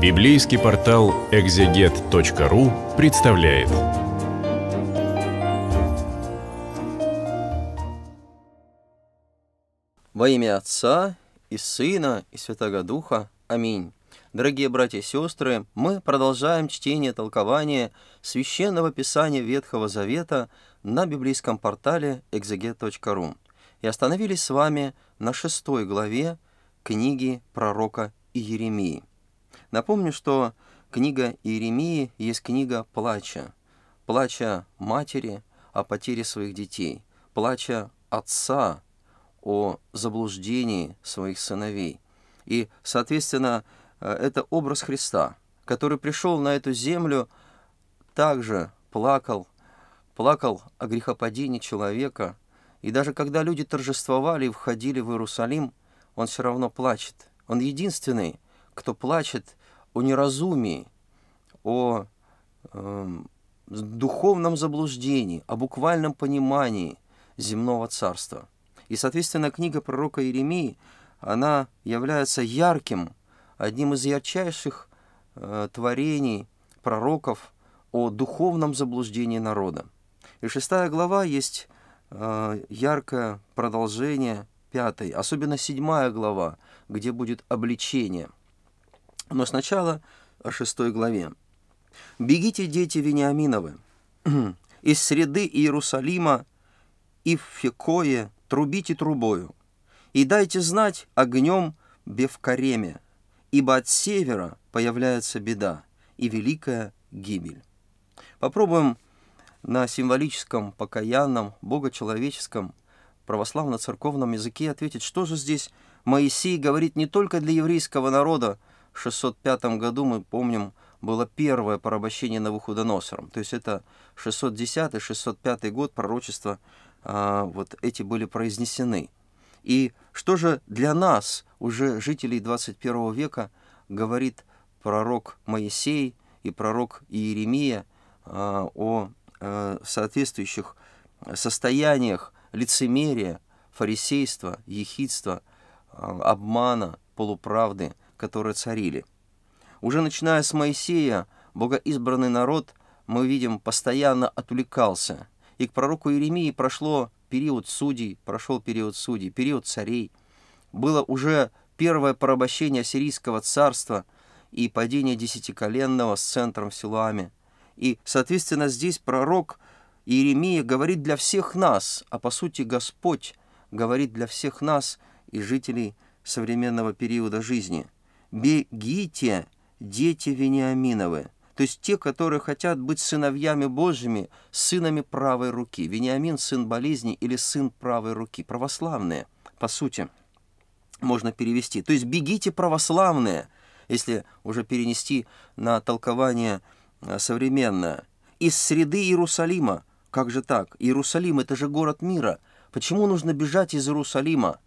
Библейский портал экзегет.ру представляет. Во имя Отца и Сына и Святого Духа. Аминь. Дорогие братья и сестры, мы продолжаем чтение толкования Священного Писания Ветхого Завета на библейском портале экзегет.ру и остановились с вами на шестой главе книги пророка Иеремии – Напомню, что книга Иеремии есть книга плача. Плача матери о потере своих детей, плача отца о заблуждении своих сыновей. И, соответственно, э, это образ Христа, который пришел на эту землю, также плакал, плакал о грехопадении человека. И даже когда люди торжествовали и входили в Иерусалим, он все равно плачет. Он единственный, кто плачет – о неразумии, о э, духовном заблуждении, о буквальном понимании земного царства. И, соответственно, книга пророка Иеремии, она является ярким, одним из ярчайших э, творений пророков о духовном заблуждении народа. И шестая глава есть э, яркое продолжение пятой, особенно седьмая глава, где будет обличение – но сначала о шестой главе. «Бегите, дети Вениаминовы, из среды Иерусалима и в Фекое трубите трубою, и дайте знать огнем Бевкареме, ибо от севера появляется беда и великая гибель». Попробуем на символическом, покаянном, богочеловеческом, православно-церковном языке ответить, что же здесь Моисей говорит не только для еврейского народа, 605 году, мы помним, было первое порабощение Навуходоносором. То есть это 610-605 год пророчества, а, вот эти были произнесены. И что же для нас, уже жителей 21 века, говорит пророк Моисей и пророк Иеремия а, о э, соответствующих состояниях лицемерия, фарисейства, ехидства, а, обмана, полуправды – которые царили. Уже начиная с Моисея, богоизбранный народ, мы видим, постоянно отвлекался. И к пророку Иеремии прошло период судей, прошел период судей, период царей. Было уже первое порабощение сирийского царства и падение десятиколенного с центром в Силуаме. И, соответственно, здесь пророк Иеремия говорит для всех нас, а по сути Господь говорит для всех нас и жителей современного периода жизни – «Бегите, дети Вениаминовы». То есть те, которые хотят быть сыновьями Божьими, сынами правой руки. Вениамин – сын болезни или сын правой руки. Православные, по сути, можно перевести. То есть бегите православные, если уже перенести на толкование э, современное. Из среды Иерусалима. Как же так? Иерусалим – это же город мира. Почему нужно бежать из Иерусалима?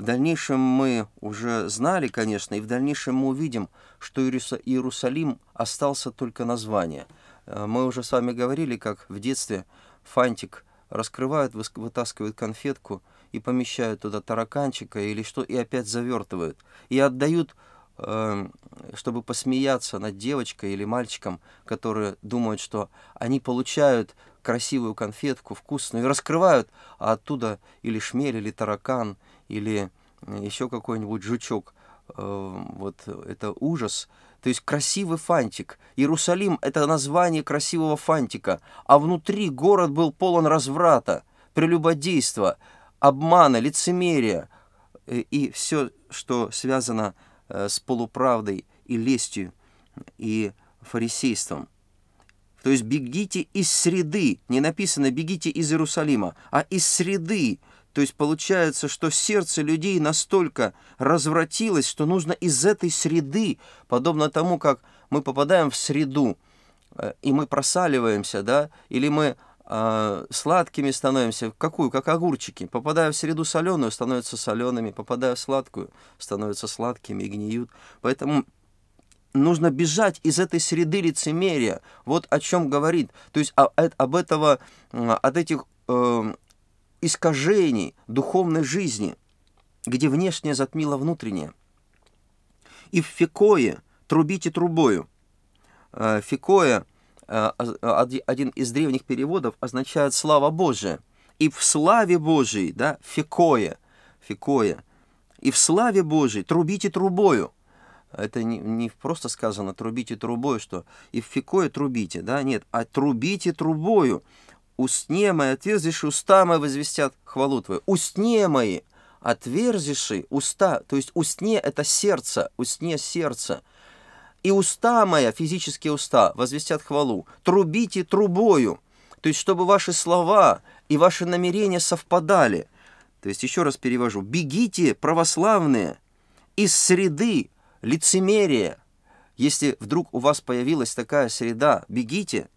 В дальнейшем мы уже знали, конечно, и в дальнейшем мы увидим, что Иерусалим остался только название. Э, мы уже с вами говорили, как в детстве фантик раскрывают, вытаскивают конфетку и помещают туда тараканчика или что, и опять завертывают. И отдают, эм, чтобы посмеяться над девочкой или мальчиком, которые думают, что они получают красивую конфетку, вкусную, и раскрывают, а оттуда или шмель, или таракан – или э, еще какой-нибудь жучок. Э, вот это ужас. То есть красивый фантик. Иерусалим — это название красивого фантика. А внутри город был полон разврата, прелюбодейства, обмана, лицемерия э, и все, что связано с полуправдой и лестью и фарисейством. То есть бегите из среды, не написано бегите из Иерусалима, а из среды то есть получается, что сердце людей настолько развратилось, что нужно из этой среды, подобно тому, как мы попадаем в среду, э, и мы просаливаемся, да, или мы э, сладкими становимся, какую, как огурчики. Попадая в среду соленую, становятся солеными, попадая в сладкую, становятся сладкими и гниют. Поэтому нужно бежать из этой среды лицемерия. Вот о чем говорит. То есть а, э, об этого, от этих искажений духовной жизни, где внешнее затмило внутреннее. И в Фикое трубите трубою. Э, фикое, э, э, один из древних переводов, означает «слава Божия». И в славе Божией, да, Фикое, Фикое, и в славе Божией трубите трубою. Это не, не просто сказано «трубите трубою, что и в фикое трубите, да, нет, а «трубите трубою», «Устне мои отверзишь, уста мои возвестят хвалу твою». Устне мои отверзиши уста, то есть устне это сердце, устне сердце. И уста мои, физические уста, возвестят хвалу. Трубите трубою, то есть чтобы ваши слова и ваши намерения совпадали. То есть еще раз перевожу. Бегите, православные, из среды лицемерия. Если вдруг у вас появилась такая среда, бегите.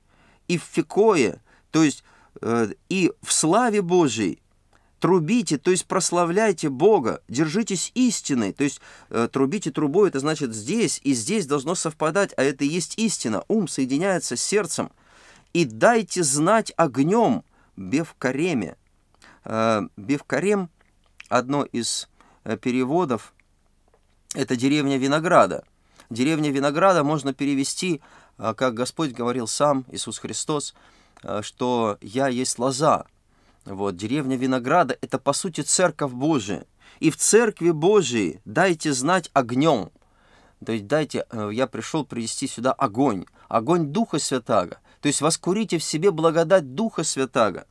И в фикое, то есть Э, и в славе Божьей трубите, то есть прославляйте Бога, держитесь истины, то есть э, трубите трубой, это значит здесь, и здесь должно совпадать, а это и есть истина, ум соединяется с сердцем, и дайте знать огнем Бевкареме. Э, Бевкарем, одно из переводов, это деревня винограда. Деревня винограда можно перевести, как Господь говорил сам, Иисус Христос, Э, что я есть лоза. Вот, деревня винограда – это, по сути, церковь Божия. И в церкви Божией дайте знать огнем. То есть дайте, э, я пришел привести сюда огонь, огонь Духа Святаго. То есть воскурите в себе благодать Духа Святаго.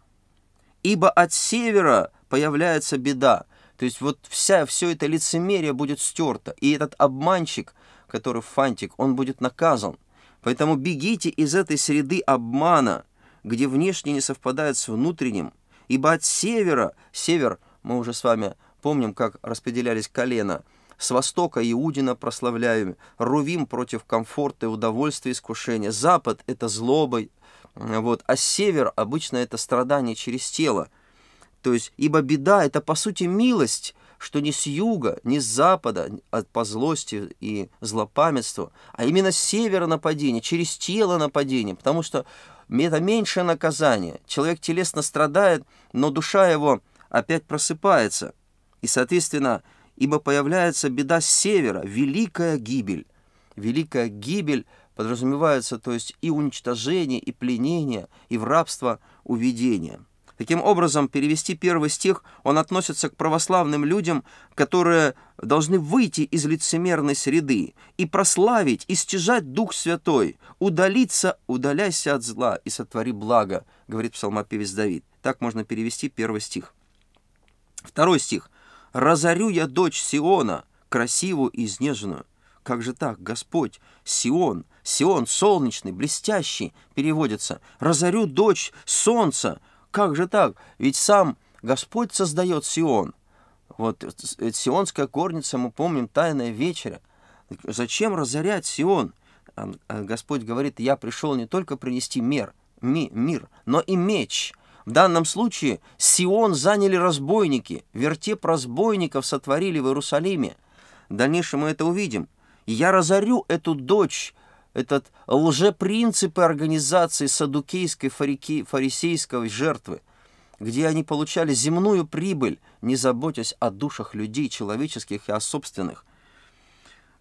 Ибо от севера появляется беда. То есть вот вся, все это лицемерие будет стерто. И этот обманщик, который фантик, он будет наказан. Поэтому бегите из этой среды обмана – где внешне не совпадает с внутренним, ибо от севера, север, мы уже с вами помним, как распределялись колена, с востока Иудина прославляем, Рувим против комфорта и удовольствия искушения, запад – это злоба, вот, а север обычно это страдание через тело. То есть, ибо беда – это по сути милость, что не с юга, не с запада, от а по злости и злопамятству, а именно с севера нападение, через тело нападение, потому что это меньшее наказание. Человек телесно страдает, но душа его опять просыпается. И, соответственно, ибо появляется беда с севера, великая гибель. Великая гибель подразумевается, то есть и уничтожение, и пленение, и в рабство уведение. Таким образом, перевести первый стих, он относится к православным людям, которые должны выйти из лицемерной среды и прославить, и Дух Святой, удалиться, удаляйся от зла и сотвори благо, говорит псалмопевец Давид. Так можно перевести первый стих. Второй стих. «Разорю я дочь Сиона, красивую и изнеженную». Как же так, Господь, Сион, Сион солнечный, блестящий, переводится. «Разорю дочь солнца, как же так? Ведь сам Господь создает Сион. Вот сионская горница, мы помним, тайная вечеря. Зачем разорять Сион? Э, Господь говорит, я пришел не только принести мир, ми, мир, но и меч. В данном случае Сион заняли разбойники, вертеп разбойников сотворили в Иерусалиме. В дальнейшем мы это увидим. «Я разорю эту дочь этот лжепринципы организации садукейской фарики, фарисейской жертвы, где они получали земную прибыль, не заботясь о душах людей, человеческих и о собственных.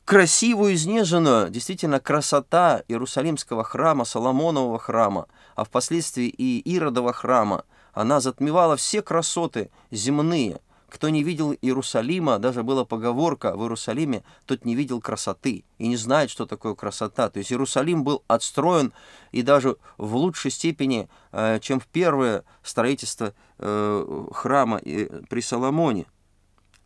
Красивую, изнеженную, действительно, красота Иерусалимского храма, Соломонового храма, а впоследствии и Иродова храма, она затмевала все красоты земные – кто не видел Иерусалима, даже была поговорка в Иерусалиме, тот не видел красоты и не знает, что такое красота. То есть Иерусалим был отстроен и даже в лучшей степени, э, чем в первое строительство э, храма э, при Соломоне.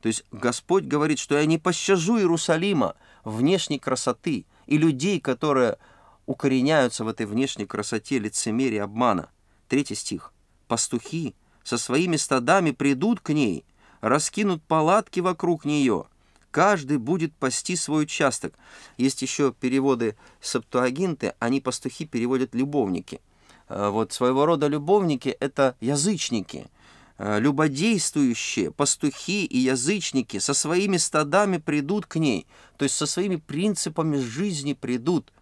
То есть Господь говорит, что я не пощажу Иерусалима внешней красоты и людей, которые укореняются в этой внешней красоте лицемерия обмана. Третий стих. «Пастухи со своими стадами придут к ней, раскинут палатки вокруг нее. Каждый будет пасти свой участок. Есть еще переводы саптуагинты. они пастухи переводят любовники. Э, вот своего рода любовники – это язычники, э, любодействующие, пастухи и язычники со своими стадами придут к ней, то есть со своими принципами жизни придут –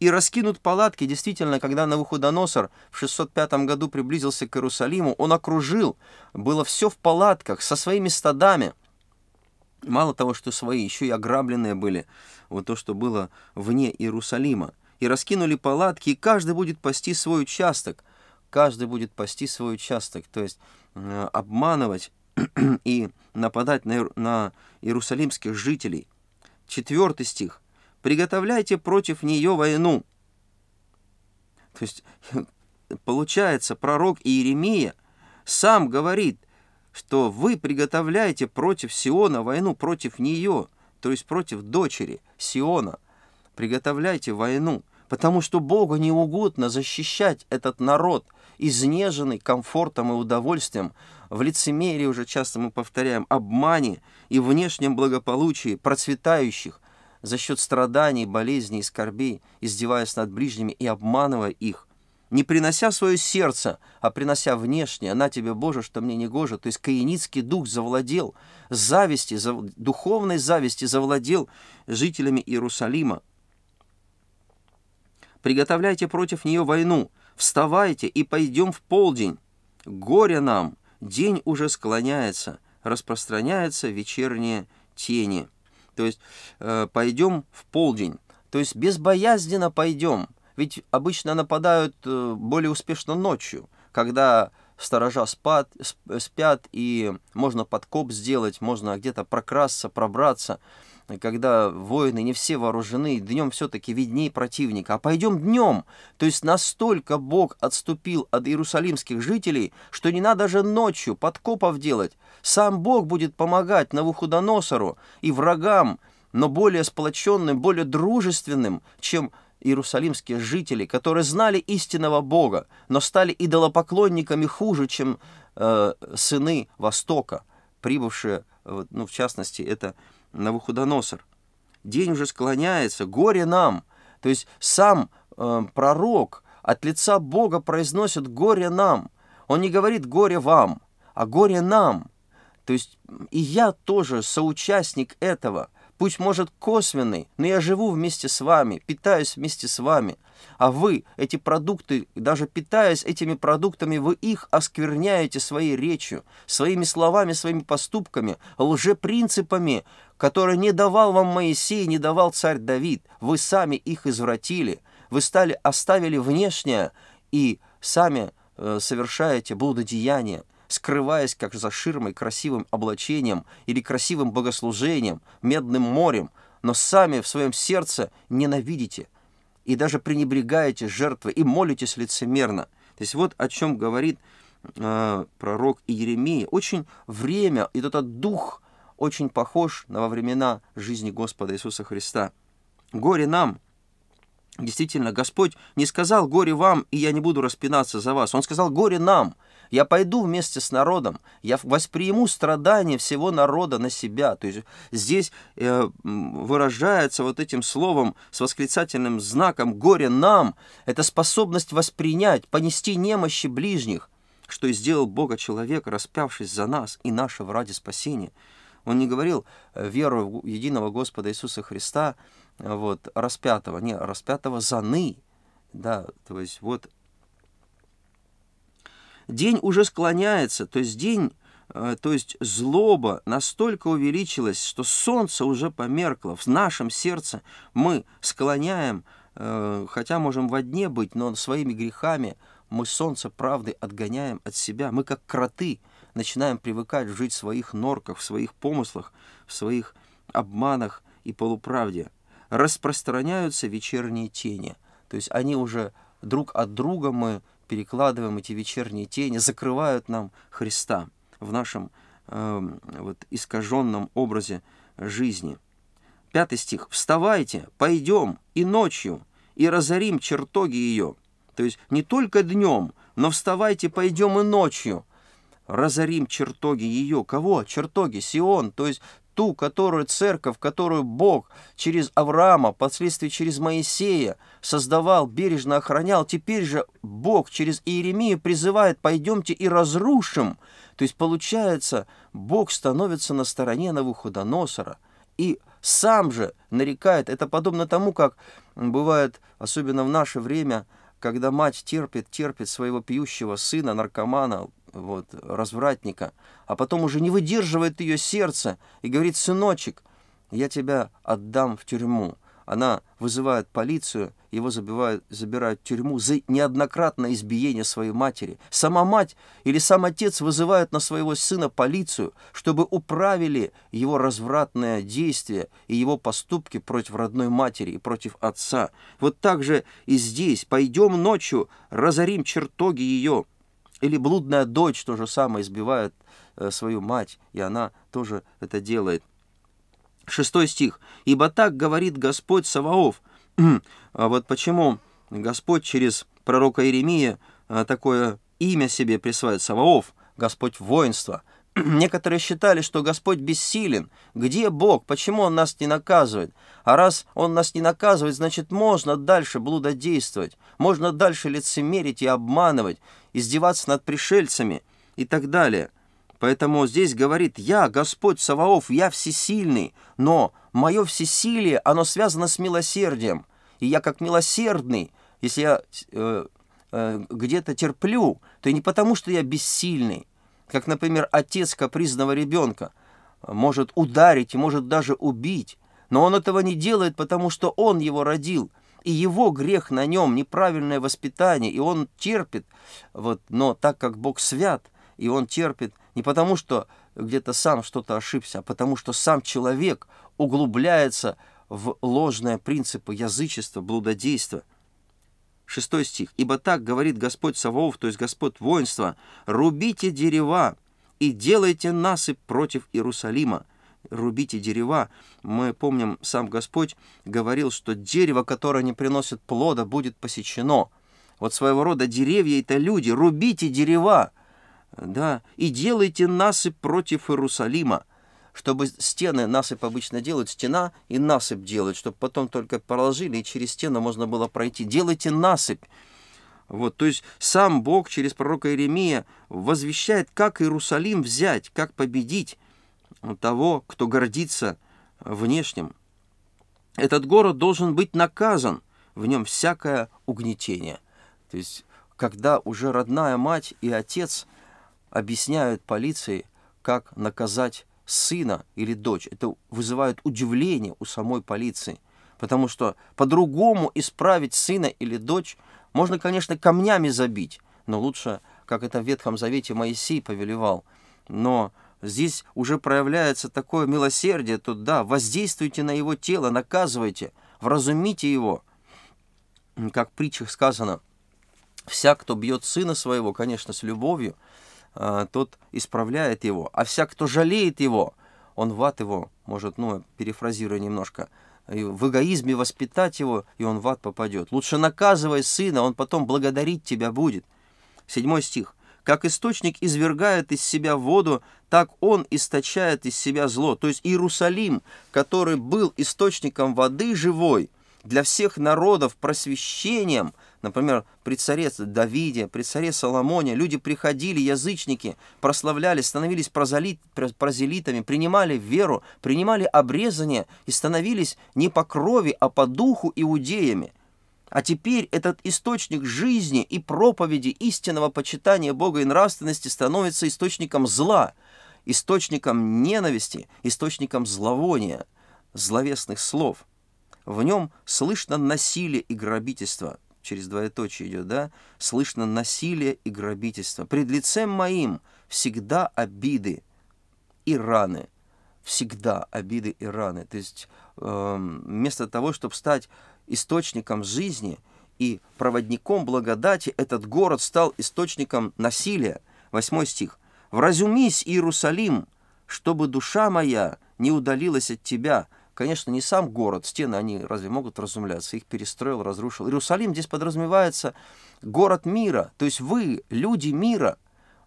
и раскинут палатки. Действительно, когда Навуходоносор в 605 году приблизился к Иерусалиму, он окружил, было все в палатках, со своими стадами. Мало того, что свои, еще и ограбленные были, вот то, что было вне Иерусалима. И раскинули палатки, и каждый будет пасти свой участок. Каждый будет пасти свой участок. То есть э, обманывать и нападать на, на иерусалимских жителей. Четвертый стих приготовляйте против нее войну». То есть, получается, пророк Иеремия сам говорит, что вы приготовляете против Сиона войну, против нее, то есть против дочери Сиона. Приготовляйте войну, потому что Богу не угодно защищать этот народ, изнеженный комфортом и удовольствием, в лицемерии уже часто мы повторяем, обмане и внешнем благополучии процветающих, за счет страданий, болезней и скорбей, издеваясь над ближними и обманывая их, не принося свое сердце, а принося внешнее, на тебе, Боже, что мне не гоже, то есть каиницкий дух завладел, зависти, зав... духовной зависти завладел жителями Иерусалима. Приготовляйте против нее войну, вставайте и пойдем в полдень. Горе нам, день уже склоняется, распространяется вечерние тени». То есть э, пойдем в полдень. То есть безбоязненно пойдем. Ведь обычно нападают э, более успешно ночью, когда сторожа спад, спят, и можно подкоп сделать, можно где-то прокрасться, пробраться когда воины не все вооружены, днем все-таки видней противника. А пойдем днем. То есть настолько Бог отступил от иерусалимских жителей, что не надо даже ночью подкопов делать. Сам Бог будет помогать Навуходоносору и врагам, но более сплоченным, более дружественным, чем иерусалимские жители, которые знали истинного Бога, но стали идолопоклонниками хуже, чем э, сыны Востока, прибывшие, ну, в частности, это Навуходоносор. День уже склоняется, горе нам. То есть сам э, пророк от лица Бога произносит горе нам. Он не говорит горе вам, а горе нам. То есть и я тоже соучастник этого пусть может косвенный, но я живу вместе с вами, питаюсь вместе с вами. А вы эти продукты, даже питаясь этими продуктами, вы их оскверняете своей речью, своими словами, своими поступками, лжепринципами, которые не давал вам Моисей, не давал царь Давид. Вы сами их извратили, вы стали, оставили внешнее и сами э, совершаете блудодеяние скрываясь как за ширмой красивым облачением или красивым богослужением, медным морем, но сами в своем сердце ненавидите и даже пренебрегаете жертвы и молитесь лицемерно. То есть вот о чем говорит э, пророк Иеремия. Очень время и этот дух очень похож на во времена жизни Господа Иисуса Христа. Горе нам! Действительно, Господь не сказал «горе вам, и я не буду распинаться за вас». Он сказал «горе нам». Я пойду вместе с народом, я восприму страдания всего народа на себя. То есть здесь э, выражается вот этим словом с восклицательным знаком «горе нам». Это способность воспринять, понести немощи ближних, что и сделал Бога человек, распявшись за нас и нашего ради спасения. Он не говорил э, веру в единого Господа Иисуса Христа, э, вот, распятого, не, распятого за ны, да, то есть вот День уже склоняется, то есть день, э, то есть злоба настолько увеличилась, что солнце уже померкло. В нашем сердце мы склоняем, э, хотя можем во дне быть, но своими грехами мы солнце правды отгоняем от себя. Мы как кроты начинаем привыкать жить в своих норках, в своих помыслах, в своих обманах и полуправде. Распространяются вечерние тени. То есть они уже друг от друга мы перекладываем эти вечерние тени, закрывают нам Христа в нашем э, вот, искаженном образе жизни. Пятый стих. «Вставайте, пойдем и ночью, и разорим чертоги ее». То есть не только днем, но вставайте, пойдем и ночью. Разорим чертоги ее. Кого? Чертоги, Сион, то есть ту, которую церковь, которую Бог через Авраама, впоследствии через Моисея создавал, бережно охранял, теперь же Бог через Иеремию призывает «пойдемте и разрушим». То есть получается, Бог становится на стороне Навуходоносора и сам же нарекает. Это подобно тому, как бывает, особенно в наше время, когда мать терпит, терпит своего пьющего сына, наркомана, вот, развратника, а потом уже не выдерживает ее сердце и говорит, сыночек, я тебя отдам в тюрьму. Она вызывает полицию, его забивают, забирают в тюрьму за неоднократное избиение своей матери. Сама мать или сам отец вызывают на своего сына полицию, чтобы управили его развратное действие и его поступки против родной матери и против отца. Вот так же и здесь. Пойдем ночью, разорим чертоги ее, или блудная дочь то же самое избивает э, свою мать, и она тоже это делает. Шестой стих. «Ибо так говорит Господь Саваоф». а вот почему Господь через пророка Иеремия э, такое имя себе присваивает Саваоф, Господь воинства. Некоторые считали, что Господь бессилен. Где Бог? Почему Он нас не наказывает? А раз Он нас не наказывает, значит, можно дальше блудодействовать, можно дальше лицемерить и обманывать издеваться над пришельцами и так далее. Поэтому здесь говорит «Я, Господь Саваоф, я всесильный, но мое всесилие, оно связано с милосердием, и я как милосердный, если я э, э, где-то терплю, то не потому, что я бессильный, как, например, отец капризного ребенка может ударить и может даже убить, но он этого не делает, потому что он его родил – и его грех на нем, неправильное воспитание, и он терпит, вот, но так как Бог свят, и он терпит не потому, что где-то сам что-то ошибся, а потому что сам человек углубляется в ложные принципы язычества, блудодейства. Шестой стих. «Ибо так говорит Господь Саваоф, то есть Господь воинства, рубите дерева и делайте насыпь против Иерусалима, рубите дерева. Мы помним, сам Господь говорил, что дерево, которое не приносит плода, будет посечено. Вот своего рода деревья — это люди, рубите дерева, да, и делайте насыпь против Иерусалима, чтобы стены, насыпь обычно делают, стена и насыпь делают, чтобы потом только положили и через стену можно было пройти. Делайте насыпь. Вот, то есть сам Бог через пророка Иеремия возвещает, как Иерусалим взять, как победить того, кто гордится внешним. Этот город должен быть наказан, в нем всякое угнетение. То есть, когда уже родная мать и отец объясняют полиции, как наказать сына или дочь, это вызывает удивление у самой полиции. Потому что по-другому исправить сына или дочь можно, конечно, камнями забить, но лучше, как это в Ветхом Завете Моисей повелевал, но Здесь уже проявляется такое милосердие, то да, воздействуйте на его тело, наказывайте, вразумите его. Как в притчах сказано, всяк, кто бьет сына своего, конечно, с любовью, э, тот исправляет его, а всяк, кто жалеет его, он в ад его, может, ну, перефразируя немножко, в эгоизме воспитать его, и он в ад попадет. Лучше наказывай сына, он потом благодарить тебя будет. Седьмой стих. Как источник извергает из себя воду, так он источает из себя зло. То есть Иерусалим, который был источником воды живой, для всех народов просвещением, например, при царе Давиде, при царе Соломоне, люди приходили, язычники, прославляли, становились прозалит, прозелитами, принимали веру, принимали обрезание и становились не по крови, а по духу иудеями. А теперь этот источник жизни и проповеди истинного почитания Бога и нравственности становится источником зла, источником ненависти, источником зловония, зловесных слов. В нем слышно насилие и грабительство. Через двоеточие идет, да? Слышно насилие и грабительство. Пред лицем моим всегда обиды и раны. Всегда обиды и раны. То есть э, вместо того, чтобы стать источником жизни и проводником благодати, этот город стал источником насилия. Восьмой стих. «Вразумись, Иерусалим, чтобы душа моя не удалилась от тебя». Конечно, не сам город, стены, они разве могут разумляться? Их перестроил, разрушил. Иерусалим здесь подразумевается город мира, то есть вы, люди мира,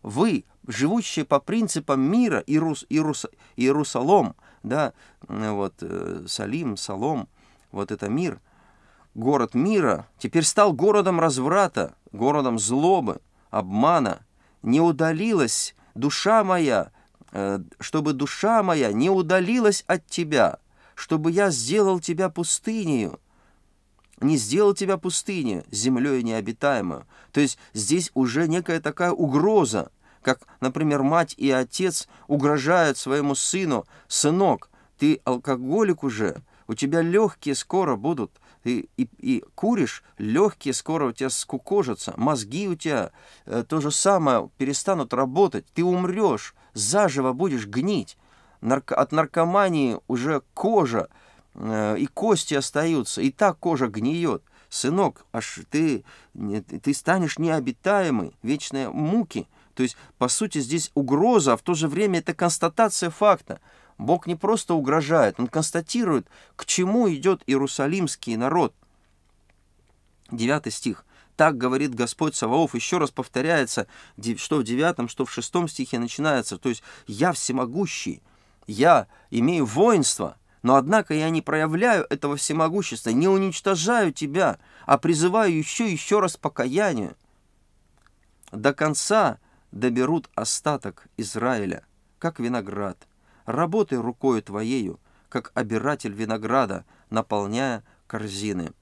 вы, живущие по принципам мира, Иерус, Иерус, Иерусалом, да, вот, э, Салим, Салом, вот это мир – город мира, теперь стал городом разврата, городом злобы, обмана. Не удалилась душа моя, э, чтобы душа моя не удалилась от тебя, чтобы я сделал тебя пустынею, не сделал тебя пустыней, землей необитаемую. То есть здесь уже некая такая угроза, как, например, мать и отец угрожают своему сыну, «Сынок, ты алкоголик уже, у тебя легкие скоро будут, и, и, и куришь, легкие скоро у тебя скукожатся, мозги у тебя э, то же самое перестанут работать, ты умрешь, заживо будешь гнить. Нарко от наркомании уже кожа э, и кости остаются, и так кожа гниет. Сынок, аж ты, не ты станешь необитаемый, вечные муки. То есть, по сути, здесь угроза, а в то же время это констатация факта – Бог не просто угрожает, он констатирует, к чему идет иерусалимский народ. Девятый стих. Так говорит Господь Саваоф, еще раз повторяется, что в девятом, что в шестом стихе начинается. То есть я всемогущий, я имею воинство, но однако я не проявляю этого всемогущества, не уничтожаю тебя, а призываю еще еще раз покаянию. До конца доберут остаток Израиля, как виноград, Работай рукою твоею, как обиратель винограда, наполняя корзины.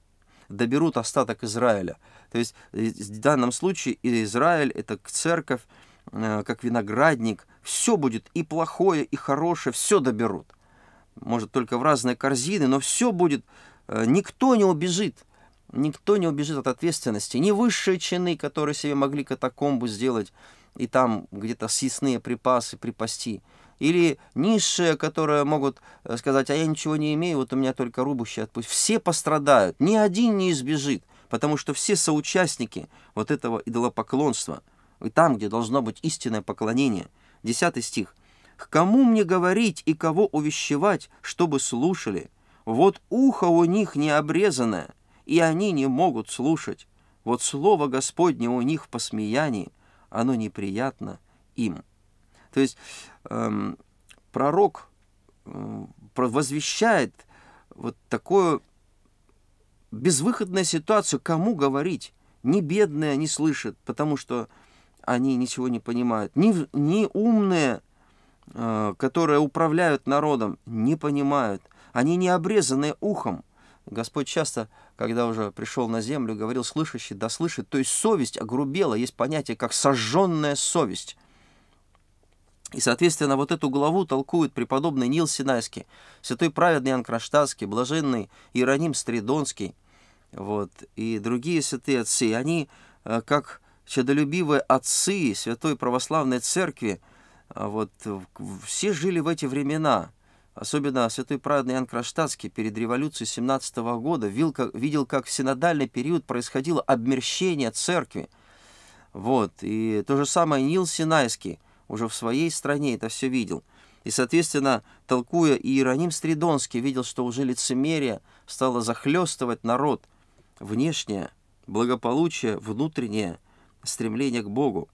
Доберут остаток Израиля. То есть э, в данном случае Израиль – это церковь, э, как виноградник. Все будет и плохое, и хорошее, все доберут. Может, только в разные корзины, но все будет. Э, никто не убежит. Никто не убежит от ответственности. Ни высшие чины, которые себе могли катакомбу сделать и там где-то съестные припасы припасти или низшие, которые могут э, сказать, а я ничего не имею, вот у меня только рубущий отпуск. Все пострадают, ни один не избежит, потому что все соучастники вот этого идолопоклонства, и там, где должно быть истинное поклонение. Десятый стих. «К кому мне говорить и кого увещевать, чтобы слушали? Вот ухо у них не обрезанное, и они не могут слушать. Вот слово Господне у них в посмеянии, оно неприятно им». То есть Эм, пророк э, возвещает вот такую безвыходную ситуацию, кому говорить. Ни бедные не слышат, потому что они ничего не понимают, ни, ни умные, э, которые управляют народом, не понимают. Они не обрезаны ухом. Господь часто, когда уже пришел на землю, говорил, слышащий да слышит. То есть совесть огрубела. Есть понятие, как сожженная совесть. И, соответственно, вот эту главу толкуют преподобный Нил Синайский, святой праведный Иоанн блаженный Иероним Стридонский вот, и другие святые отцы. Они, э, как чадолюбивые отцы Святой Православной Церкви, э, вот, все жили в эти времена. Особенно святой праведный Иоанн Кронштадтский перед революцией 17 -го года видел как, видел, как в синодальный период происходило обмерщение церкви. Вот. И то же самое Нил Синайский – уже в своей стране это все видел. И, соответственно, толкуя Иероним Стридонский, видел, что уже лицемерие стало захлестывать народ. Внешнее благополучие, внутреннее стремление к Богу.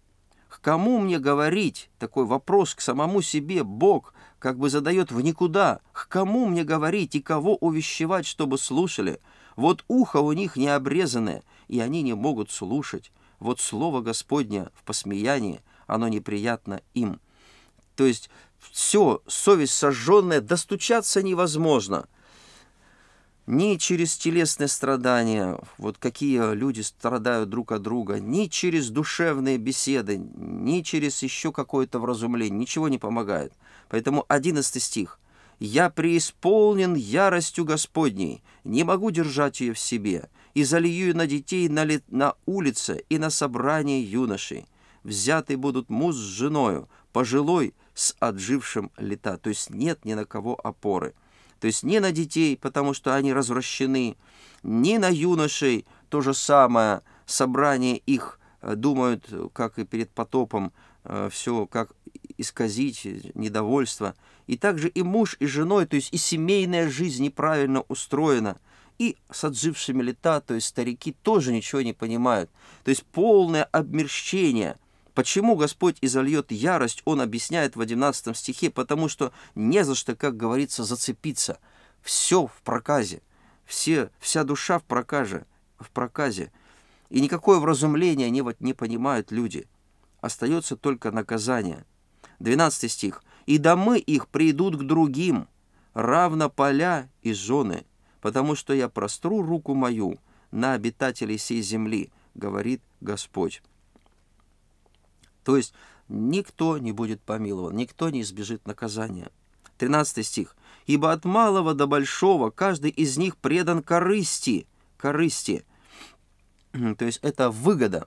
К кому мне говорить? Такой вопрос к самому себе Бог как бы задает в никуда. К кому мне говорить и кого увещевать, чтобы слушали? Вот ухо у них не обрезанное, и они не могут слушать. Вот слово Господне в посмеянии – оно неприятно им. То есть все, совесть сожженная, достучаться невозможно. Ни через телесные страдания, вот какие люди страдают друг от друга, ни через душевные беседы, ни через еще какое-то вразумление, ничего не помогает. Поэтому 11 стих. «Я преисполнен яростью Господней, не могу держать ее в себе, и залию на детей на, ли, на улице и на собрании юношей» взяты будут муж с женою, пожилой с отжившим лета. То есть нет ни на кого опоры. То есть ни на детей, потому что они развращены, ни на юношей, то же самое, собрание их э, думают, как и перед потопом, э, все, как исказить э, недовольство. И также и муж, и женой, то есть и семейная жизнь неправильно устроена. И с отжившими лета, то есть старики тоже ничего не понимают. То есть полное обмерщение – Почему Господь изольет ярость, он объясняет в 11 стихе, потому что не за что, как говорится, зацепиться. Все в проказе, все, вся душа в прокаже, в проказе. И никакое вразумление они вот не понимают люди. Остается только наказание. 12 стих. «И домы их придут к другим, равно поля и жены, потому что я простру руку мою на обитателей всей земли, говорит Господь». То есть никто не будет помилован, никто не избежит наказания. 13 стих. «Ибо от малого до большого каждый из них предан корысти». Корысти. То есть это выгода.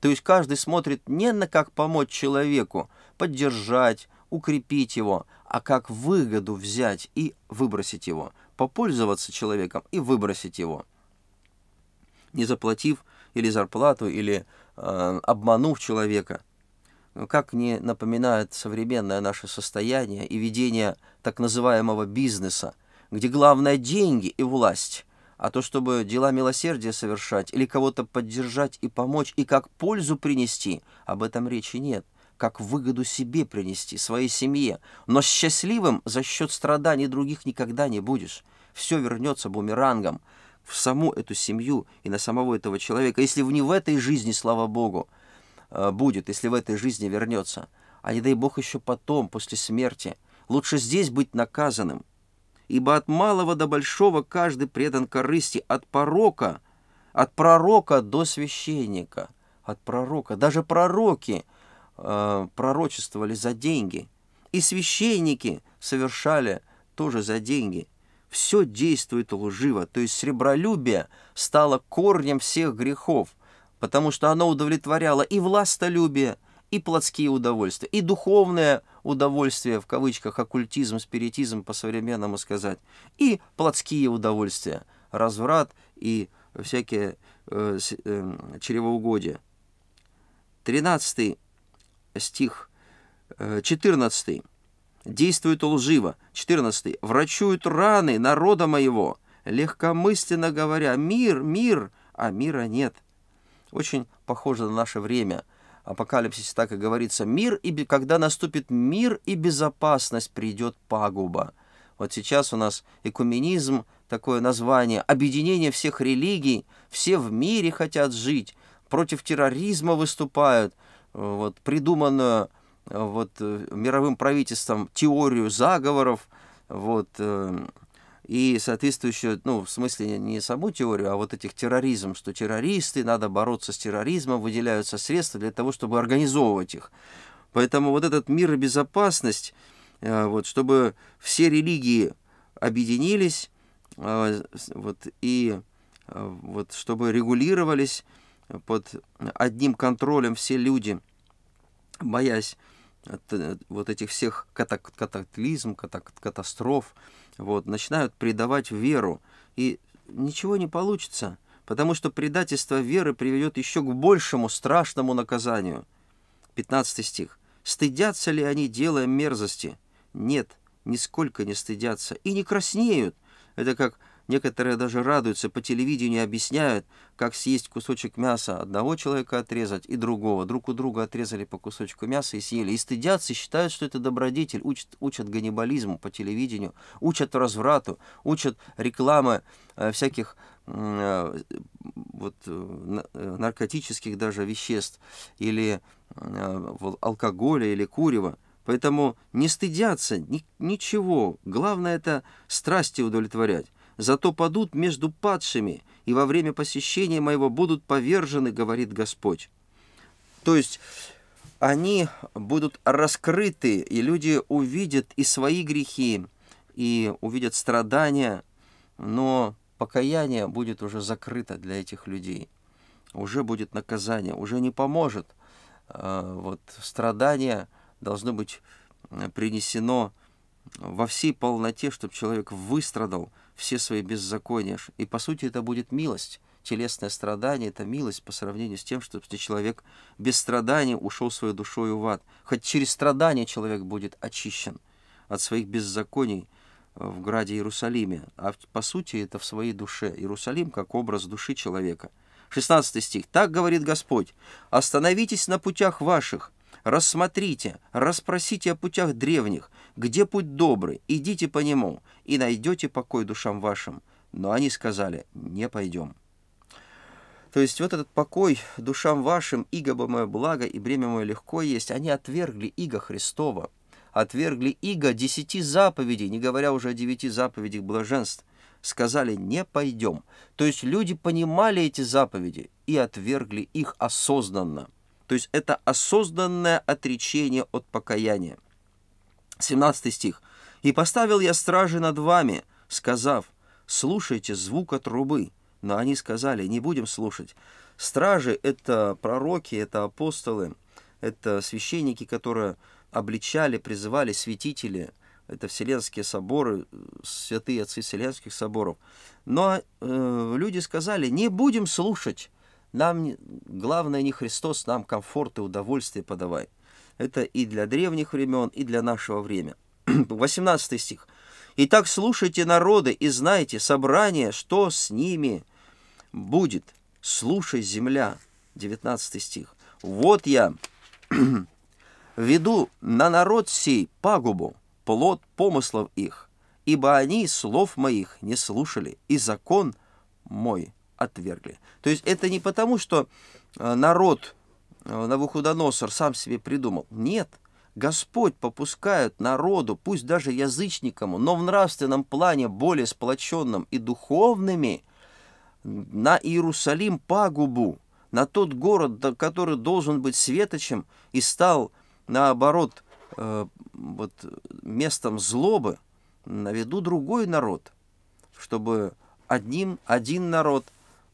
То есть каждый смотрит не на как помочь человеку, поддержать, укрепить его, а как выгоду взять и выбросить его, попользоваться человеком и выбросить его. Не заплатив или зарплату, или э, обманув человека, как не напоминает современное наше состояние и ведение так называемого бизнеса, где главное деньги и власть, а то, чтобы дела милосердия совершать или кого-то поддержать и помочь, и как пользу принести, об этом речи нет, как выгоду себе принести, своей семье. Но счастливым за счет страданий других никогда не будешь. Все вернется бумерангом в саму эту семью и на самого этого человека, если не в этой жизни, слава Богу, Э, будет, если в этой жизни вернется, а не дай Бог еще потом, после смерти. Лучше здесь быть наказанным. Ибо от малого до большого каждый предан корысти, от порока, от пророка до священника, от пророка. Даже пророки э, пророчествовали за деньги, и священники совершали тоже за деньги. Все действует лживо, то есть сребролюбие стало корнем всех грехов потому что оно удовлетворяло и властолюбие, и плотские удовольствия, и духовное удовольствие, в кавычках, оккультизм, спиритизм по-современному сказать, и плотские удовольствия, разврат и всякие э, э, чревоугодия. 13 стих, 14 э, действует лживо. 14. «Врачуют раны народа моего, легкомысленно говоря, мир, мир, а мира нет» очень похоже на наше время. Апокалипсисе так и говорится, мир и, когда наступит мир и безопасность, придет пагуба. Вот сейчас у нас экуменизм, такое название, объединение всех религий, все в мире хотят жить, против терроризма выступают, вот, придуманную вот, э, мировым правительством теорию заговоров, вот, эм, и соответствующую, ну, в смысле не саму теорию, а вот этих терроризм, что террористы, надо бороться с терроризмом, выделяются средства для того, чтобы организовывать их. Поэтому вот этот мир и безопасность, э, вот, чтобы все религии объединились, э, вот, и э, вот, чтобы регулировались под одним контролем все люди, боясь вот этих всех катаклизм, катастроф, вот, начинают предавать веру. И ничего не получится, потому что предательство веры приведет еще к большему страшному наказанию. 15 стих. «Стыдятся ли они, делая мерзости? Нет, нисколько не стыдятся и не краснеют». Это как Некоторые даже радуются, по телевидению объясняют, как съесть кусочек мяса одного человека отрезать и другого. Друг у друга отрезали по кусочку мяса и съели. И стыдятся, и считают, что это добродетель. Учат, учат каннибализму по телевидению, учат разврату, учат рекламы э, всяких э, вот, э, э, наркотических даже веществ или э, алкоголя или курева. Поэтому не стыдятся ни, ничего. Главное это страсти удовлетворять зато падут между падшими, и во время посещения моего будут повержены, говорит Господь. То есть они будут раскрыты, и люди увидят и свои грехи, и увидят страдания, но покаяние будет уже закрыто для этих людей. Уже будет наказание, уже не поможет. А, вот страдания должно быть э, принесено во всей полноте, чтобы человек выстрадал, все свои беззакония. И по сути это будет милость. Телесное страдание – это милость по сравнению с тем, что человек без страдания ушел своей душой в ад. Хоть через страдания человек будет очищен от своих беззаконий э, в граде Иерусалиме. А по сути это в своей душе. Иерусалим как образ души человека. 16 стих. «Так говорит Господь, остановитесь на путях ваших, рассмотрите, расспросите о путях древних, где путь добрый, идите по нему, и найдете покой душам вашим. Но они сказали, не пойдем. То есть вот этот покой душам вашим, иго бы мое благо и бремя мое легко есть, они отвергли иго Христова, отвергли иго десяти заповедей, не говоря уже о девяти заповедях блаженств, сказали «не пойдем». То есть люди понимали эти заповеди и отвергли их осознанно. То есть это осознанное отречение от покаяния. 17 стих. «И поставил я стражи над вами, сказав, слушайте звука трубы». Но они сказали, не будем слушать. Стражи – это пророки, это апостолы, это священники, которые обличали, призывали, святители – это Вселенские соборы, святые отцы Вселенских соборов. Но э, люди сказали, не будем слушать нам главное не Христос, нам комфорт и удовольствие подавай. Это и для древних времен, и для нашего времени. 18 стих. «Итак, слушайте народы и знайте собрание, что с ними будет. Слушай, земля». 19 стих. «Вот я веду на народ сей пагубу, плод помыслов их, ибо они слов моих не слушали, и закон мой отвергли. То есть это не потому, что э, народ э, Навуходоносор сам себе придумал. Нет, Господь попускает народу, пусть даже язычникам, но в нравственном плане более сплоченным и духовными, на Иерусалим пагубу, на тот город, который должен быть светочем и стал, наоборот, э, вот, местом злобы, наведу другой народ, чтобы одним, один народ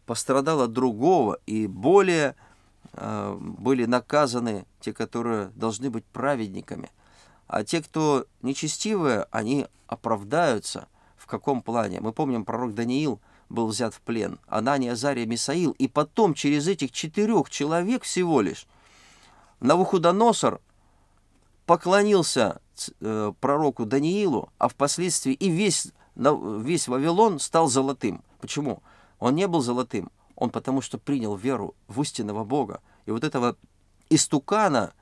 пострадало другого, и более э, были наказаны те, которые должны быть праведниками. А те, кто нечестивые, они оправдаются. В каком плане? Мы помним, пророк Даниил был взят в плен, Анания, Азария, Мисаил, и потом через этих четырех человек всего лишь Навуходоносор поклонился э, пророку Даниилу, а впоследствии и весь, весь Вавилон стал золотым. Почему? Он не был золотым, он потому что принял веру в истинного Бога. И вот этого истукана,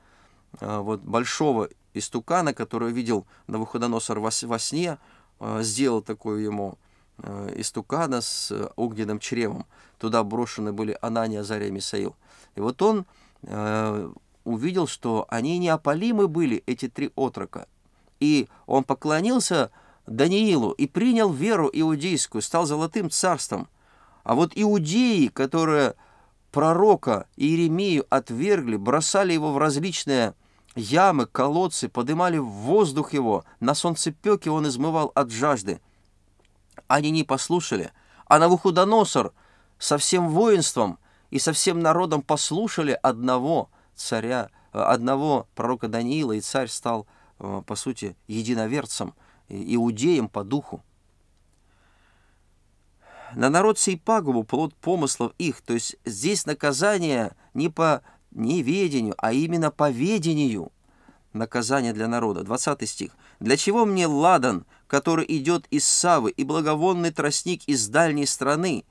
э, вот большого истукана, который видел Навуходоносор во, во сне, э, сделал такую ему э, истукана с огненным чревом. Туда брошены были Анания, Азария, Мисаил. И вот он увидел, что они неопалимы были, эти три отрока. И он поклонился Даниилу и принял веру иудейскую, стал золотым царством – а вот иудеи, которые пророка Иеремию отвергли, бросали его в различные ямы, колодцы, поднимали в воздух его, на солнцепеке он измывал от жажды. Они не послушали, а Навуходоносор со всем воинством и со всем народом послушали одного царя, одного пророка Даниила, и царь стал, э, по сути, единоверцем, иудеем по духу на народ сей пагубу плод помыслов их. То есть здесь наказание не по неведению, а именно по ведению. Наказание для народа. 20 стих. «Для чего мне ладан, который идет из Савы, и благовонный тростник из дальней страны?»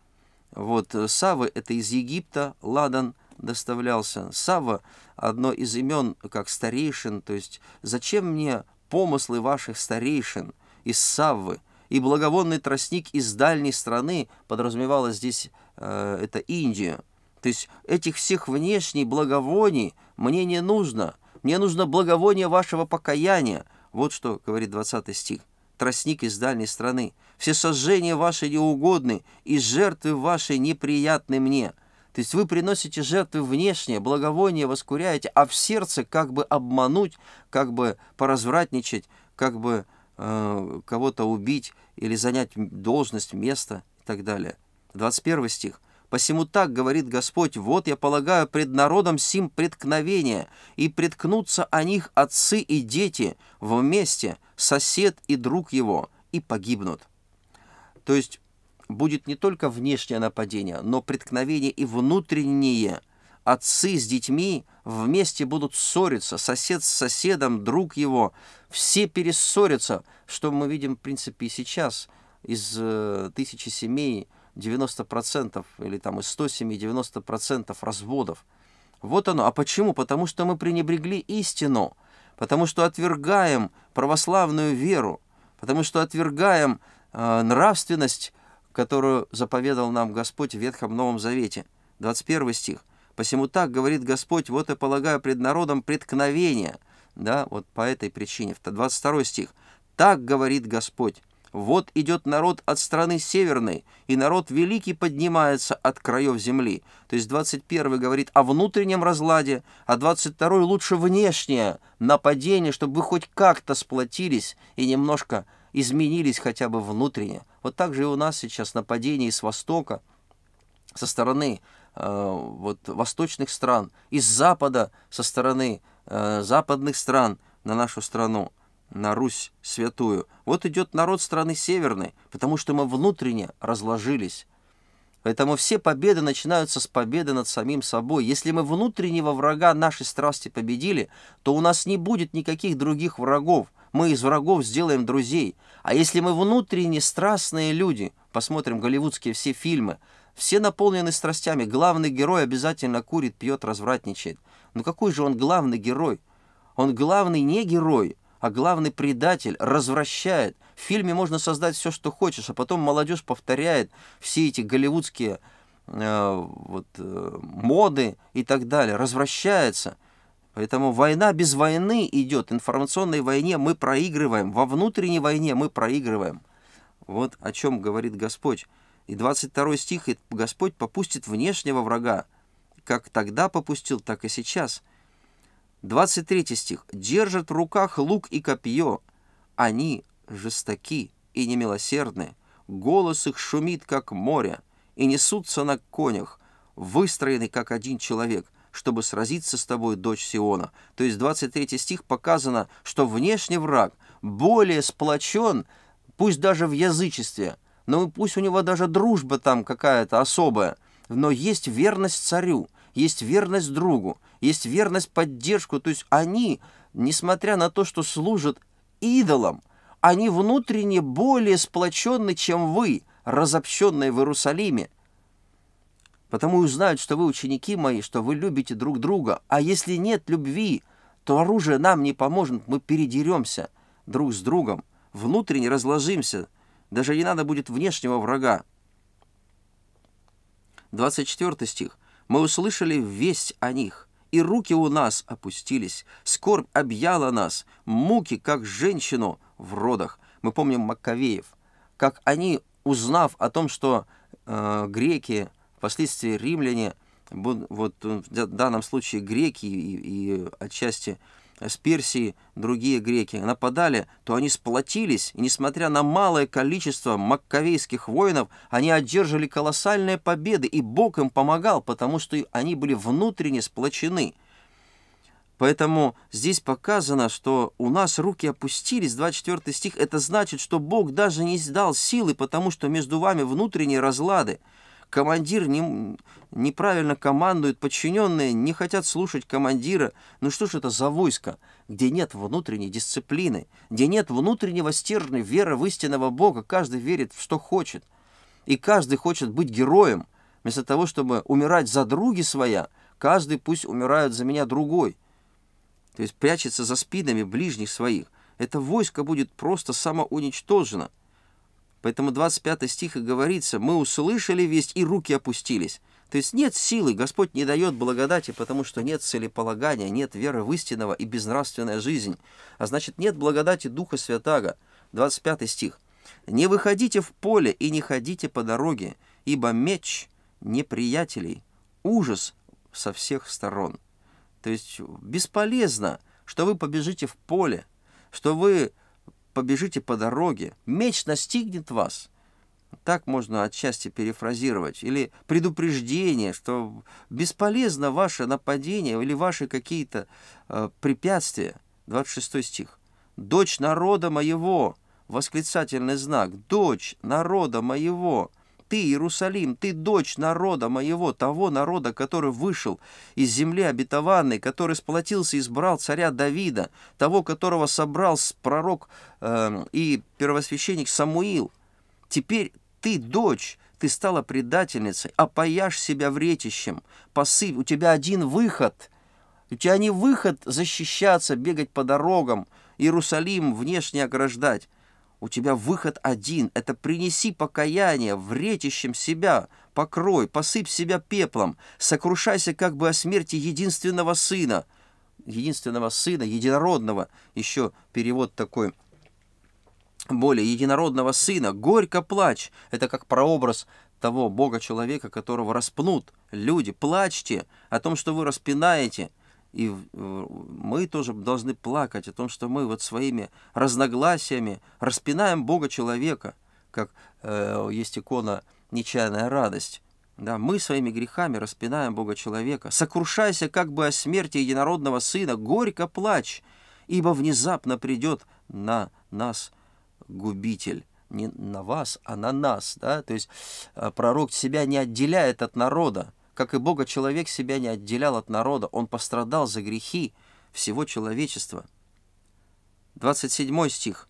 Вот э, Савы — это из Египта, ладан доставлялся. Сава — одно из имен, как старейшин, то есть «Зачем мне помыслы ваших старейшин из Саввы?» и благовонный тростник из дальней страны, подразумевалось здесь э, это Индию. То есть этих всех внешних благовоний мне не нужно. Мне нужно благовоние вашего покаяния. Вот что говорит 20 стих. Тростник из дальней страны. Все сожжения ваши неугодны, и жертвы ваши неприятны мне. То есть вы приносите жертвы внешние, благовоние воскуряете, а в сердце как бы обмануть, как бы поразвратничать, как бы Э, кого-то убить или занять должность, место и так далее. 21 стих. «Посему так говорит Господь, вот я полагаю пред народом сим преткновение, и преткнутся о них отцы и дети вместе, сосед и друг его, и погибнут». То есть будет не только внешнее нападение, но преткновение и внутреннее – Отцы с детьми вместе будут ссориться, сосед с соседом, друг его. Все перессорятся, что мы видим, в принципе, и сейчас. Из э, тысячи семей 90% или там из 100 семей 90% разводов. Вот оно. А почему? Потому что мы пренебрегли истину, потому что отвергаем православную веру, потому что отвергаем э, нравственность, которую заповедал нам Господь в Ветхом Новом Завете. 21 стих. Посему так говорит Господь, вот и полагаю пред народом преткновение. Да, вот по этой причине. 22 стих. Так говорит Господь. Вот идет народ от страны северной, и народ великий поднимается от краев земли. То есть 21 говорит о внутреннем разладе, а 22 лучше внешнее нападение, чтобы вы хоть как-то сплотились и немножко изменились хотя бы внутренне. Вот так же и у нас сейчас нападение из востока, со стороны Э, вот, восточных стран, из Запада, со стороны э, западных стран на нашу страну, на Русь святую. Вот идет народ страны Северной, потому что мы внутренне разложились. Поэтому все победы начинаются с победы над самим собой. Если мы внутреннего врага нашей страсти победили, то у нас не будет никаких других врагов. Мы из врагов сделаем друзей. А если мы внутренне страстные люди, посмотрим голливудские все фильмы, все наполнены страстями. Главный герой обязательно курит, пьет, развратничает. Но какой же он главный герой? Он главный не герой, а главный предатель, развращает. В фильме можно создать все, что хочешь, а потом молодежь повторяет все эти голливудские э, вот, э, моды и так далее, развращается. Поэтому война без войны идет. Информационной войне мы проигрываем. Во внутренней войне мы проигрываем. Вот о чем говорит Господь. И 22 стих и «Господь попустит внешнего врага, как тогда попустил, так и сейчас». 23 стих «Держат в руках лук и копье, они жестоки и немилосердны, голос их шумит, как море, и несутся на конях, выстроены, как один человек» чтобы сразиться с тобой, дочь Сиона. То есть 23 стих показано, что внешний враг более сплочен, пусть даже в язычестве, ну пусть у него даже дружба там какая-то особая, но есть верность царю, есть верность другу, есть верность поддержку. То есть они, несмотря на то, что служат идолам, они внутренне более сплоченны, чем вы, разобщенные в Иерусалиме. Потому и узнают, что вы ученики мои, что вы любите друг друга. А если нет любви, то оружие нам не поможет, мы передеремся друг с другом, внутренне разложимся – даже не надо будет внешнего врага. 24 стих. «Мы услышали весть о них, и руки у нас опустились, скорбь объяла нас, муки, как женщину в родах». Мы помним Маккавеев, как они, узнав о том, что э, греки, впоследствии римляне, вот в данном случае греки и, и отчасти с Персии другие греки нападали, то они сплотились, и, несмотря на малое количество маккавейских воинов, они одержали колоссальные победы, и Бог им помогал, потому что они были внутренне сплочены. Поэтому здесь показано, что у нас руки опустились, 24 стих, это значит, что Бог даже не сдал силы, потому что между вами внутренние разлады командир не, неправильно командует, подчиненные не хотят слушать командира. Ну что ж это за войско, где нет внутренней дисциплины, где нет внутреннего стержня веры в истинного Бога, каждый верит в что хочет. И каждый хочет быть героем, вместо того, чтобы умирать за други своя, каждый пусть умирает за меня другой. То есть прячется за спинами ближних своих. Это войско будет просто самоуничтожено – Поэтому 25 стих и говорится, «Мы услышали весть, и руки опустились». То есть нет силы, Господь не дает благодати, потому что нет целеполагания, нет веры в истинного и безнравственная жизнь. А значит, нет благодати Духа Святаго. 25 стих. «Не выходите в поле и не ходите по дороге, ибо меч неприятелей, ужас со всех сторон». То есть бесполезно, что вы побежите в поле, что вы побежите по дороге, меч настигнет вас. Так можно отчасти перефразировать. Или предупреждение, что бесполезно ваше нападение или ваши какие-то э, препятствия. 26 стих. «Дочь народа моего!» Восклицательный знак. «Дочь народа моего!» ты, Иерусалим, ты дочь народа моего, того народа, который вышел из земли обетованной, который сплотился и избрал царя Давида, того, которого собрал пророк э, и первосвященник Самуил. Теперь ты дочь, ты стала предательницей, опояшь себя вретищем, посыпь, у тебя один выход. У тебя не выход защищаться, бегать по дорогам, Иерусалим внешне ограждать. У тебя выход один — это принеси покаяние в речищем себя, покрой, посыпь себя пеплом, сокрушайся как бы о смерти единственного сына, единственного сына, единородного, еще перевод такой более единородного сына, горько плачь. Это как прообраз того Бога-человека, которого распнут люди. Плачьте о том, что вы распинаете, и мы тоже должны плакать о том, что мы вот своими разногласиями распинаем Бога человека, как э, есть икона «Нечаянная радость». Да, мы своими грехами распинаем Бога человека. «Сокрушайся как бы о смерти единородного сына, горько плачь, ибо внезапно придет на нас губитель» не на вас, а на нас. Да? То есть э, пророк себя не отделяет от народа. Как и Бога, человек себя не отделял от народа, он пострадал за грехи всего человечества. 27 стих.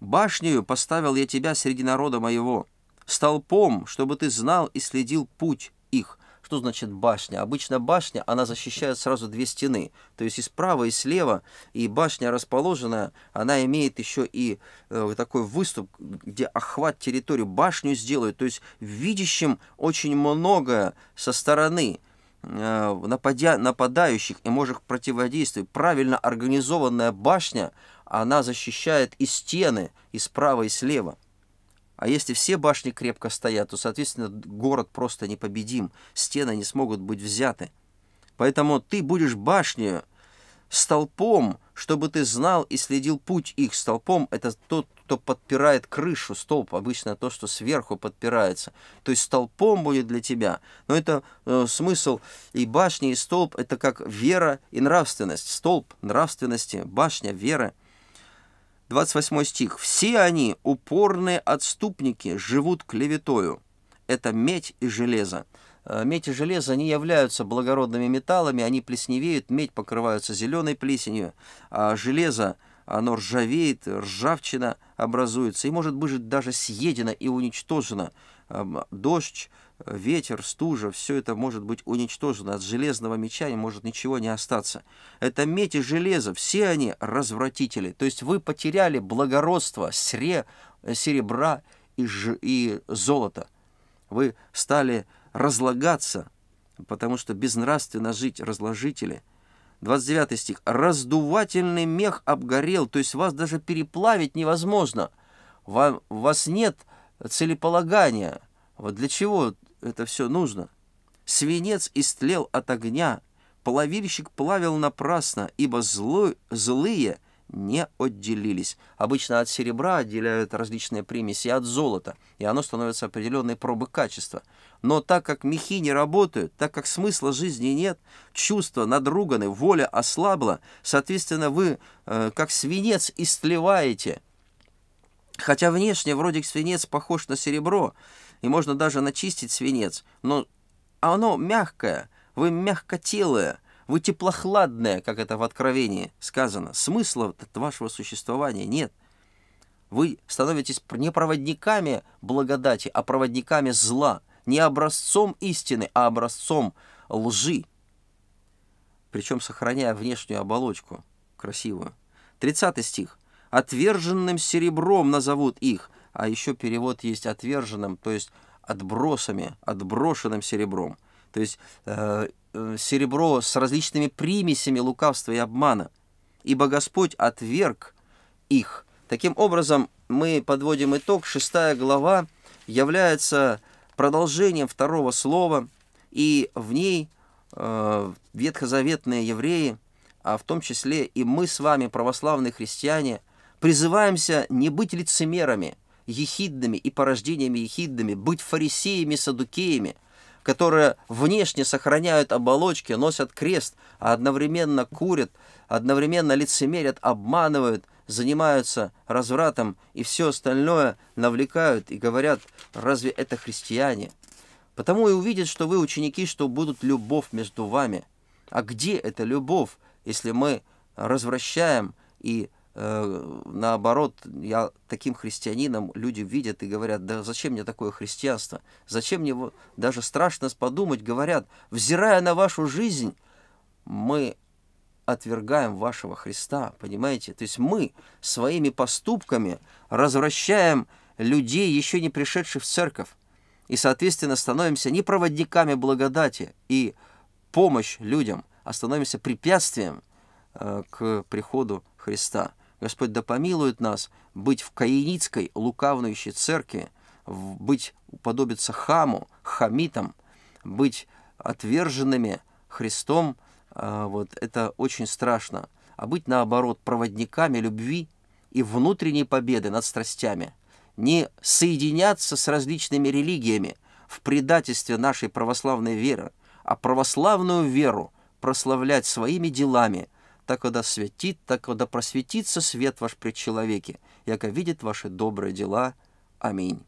«Башнею поставил я тебя среди народа моего, столпом, чтобы ты знал и следил путь их, что значит башня? Обычно башня, она защищает сразу две стены, то есть и справа, и слева, и башня расположенная, она имеет еще и э, такой выступ, где охват территории, башню сделают, то есть видящим очень многое со стороны, э, нападя, нападающих и может противодействовать. Правильно организованная башня, она защищает и стены, и справа, и слева. А если все башни крепко стоят, то, соответственно, город просто непобедим, стены не смогут быть взяты. Поэтому ты будешь башню столпом, чтобы ты знал и следил путь их. Столпом — это тот, кто подпирает крышу, столб, обычно то, что сверху подпирается. То есть столпом будет для тебя. Но это э, смысл и башни, и столб — это как вера и нравственность. Столб нравственности, башня веры — 28 стих. «Все они, упорные отступники, живут клеветою. Это медь и железо». Э, медь и железо не являются благородными металлами, они плесневеют, медь покрывается зеленой плесенью, а железо, оно ржавеет, ржавчина образуется и может быть даже съедено и уничтожено. Эм, дождь, ветер, стужа, все это может быть уничтожено. От железного меча не может ничего не остаться. Это медь и железо, все они развратители. То есть вы потеряли благородство сре, серебра и, ж, и золота. Вы стали разлагаться, потому что безнравственно жить разложители. 29 стих. «Раздувательный мех обгорел, то есть вас даже переплавить невозможно. Вам, у вас нет целеполагания». Вот для чего это все нужно. Свинец истлел от огня, плавильщик плавил напрасно, ибо зло, злые не отделились. Обычно от серебра отделяют различные примеси от золота, и оно становится определенной пробы качества. Но так как мехи не работают, так как смысла жизни нет, чувства надруганы, воля ослабла, соответственно, вы э, как свинец истлеваете. Хотя внешне вроде свинец похож на серебро, и можно даже начистить свинец, но оно мягкое, вы мягкотелое, вы теплохладное, как это в Откровении сказано. Смысла от вашего существования нет. Вы становитесь не проводниками благодати, а проводниками зла. Не образцом истины, а образцом лжи. Причем сохраняя внешнюю оболочку красивую. 30 стих. «Отверженным серебром назовут их, а еще перевод есть отверженным, то есть отбросами, отброшенным серебром. То есть э, э, серебро с различными примесями лукавства и обмана. Ибо Господь отверг их. Таким образом, мы подводим итог. Шестая глава является продолжением второго слова, и в ней э, ветхозаветные евреи, а в том числе и мы с вами, православные христиане, призываемся не быть лицемерами – ехидными и порождениями ехидными, быть фарисеями, садукеями, которые внешне сохраняют оболочки, носят крест, а одновременно курят, одновременно лицемерят, обманывают, занимаются развратом и все остальное навлекают и говорят, разве это христиане? Потому и увидят, что вы ученики, что будут любовь между вами. А где эта любовь, если мы развращаем и Э, наоборот, я таким христианином люди видят и говорят, да зачем мне такое христианство? Зачем мне даже страшно подумать, говорят, взирая на вашу жизнь, мы отвергаем вашего Христа, понимаете? То есть мы своими поступками развращаем людей, еще не пришедших в церковь, и, соответственно, становимся не проводниками благодати и помощь людям, а становимся препятствием э, к приходу Христа – Господь да помилует нас быть в каиницкой лукавнующей церкви, быть уподобиться хаму, хамитам, быть отверженными Христом, а, вот это очень страшно. А быть наоборот проводниками любви и внутренней победы над страстями. Не соединяться с различными религиями в предательстве нашей православной веры, а православную веру прославлять своими делами – Тако да светит, тако да просветится свет ваш пред человеке, яко видит ваши добрые дела. Аминь.